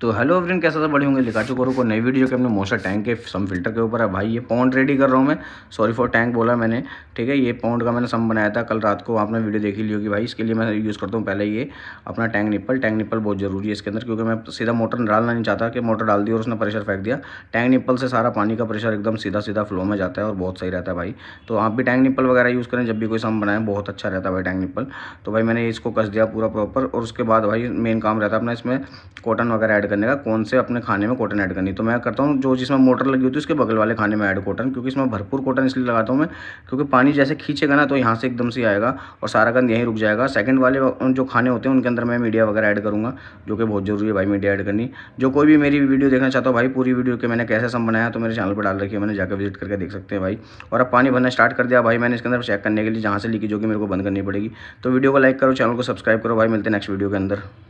तो hello friend कैसा था बड़े होंगे लिखा चुका को नई वीडियो के हमने मोशा टैंक के सम फिल्टर के ऊपर है भाई ये पॉन्ड रेडी कर रहा हूँ मैं सॉरी फॉर टैंक बोला मैंने ठीक है ये पॉन्ड का मैंने सम बनाया था कल रात को आपने वीडियो देखी ली होगी भाई इसके लिए मैं यूज़ करता हूँ पहले ये अपना टैंक निप्पल टैंक निप्पल बहुत जरूरी है इसके अंदर क्योंकि मैं सीधा मोटर डालना नहीं चाहता कि मोटर डाल दिया और उसने प्रेशर फेंक दिया टैंक निप्पल से सारा पानी का प्रेशर एकदम सीधा सीधा फ्लो में जाता है और बहुत सही रहता है भाई तो आप भी टैंक निप्पल वगैरह यूज़ करें जब भी कोई सम बनाएं बहुत अच्छा रहता है भाई टैंक निप्पल तो भाई मैंने इसको कस दिया पूरा प्रॉपर और उसके बाद भाई मेन काम रहता है अपना इसमें कॉटन वगैरह ऐड करने का कौन से अपने खाने में कॉटन ऐड करनी तो मैं करता हूँ जो जिसमें मोटर लगी होती है उसके बगल वाले खाने में ऐड कॉटन क्योंकि इसमें भरपूर कॉटन इसलिए लगाता हूँ मैं क्योंकि पानी जैसे खींचेगा ना तो यहाँ से एकदम से आएगा और सारा गंद यहीं रुक जाएगा सेकंड वाले जो खाने होते हैं उनके अंदर मैं मीडिया वगैरह ऐड करूँगा जो कि बहुत ज़रूरी है भाई मीडिया ऐड करनी जो कोई भी मेरी वीडियो देखना चाहता हो भाई पूरी वीडियो के मैंने कैसे सम बनाया तो मेरे चैनल पर डाल रखी है मैंने जाकर विजिट करके देख सकते हैं भाई और अब पानी भरना स्टार्ट कर दिया भाई मैंने इसके अंदर चेक करने के लिए जहाँ से जो कि मेरे को बंद करनी पड़ेगी तो वीडियो को लाइक करो चैनल को सब्सक्राइब करो भाई मिलते हैं नेक्स्ट वीडियो के अंदर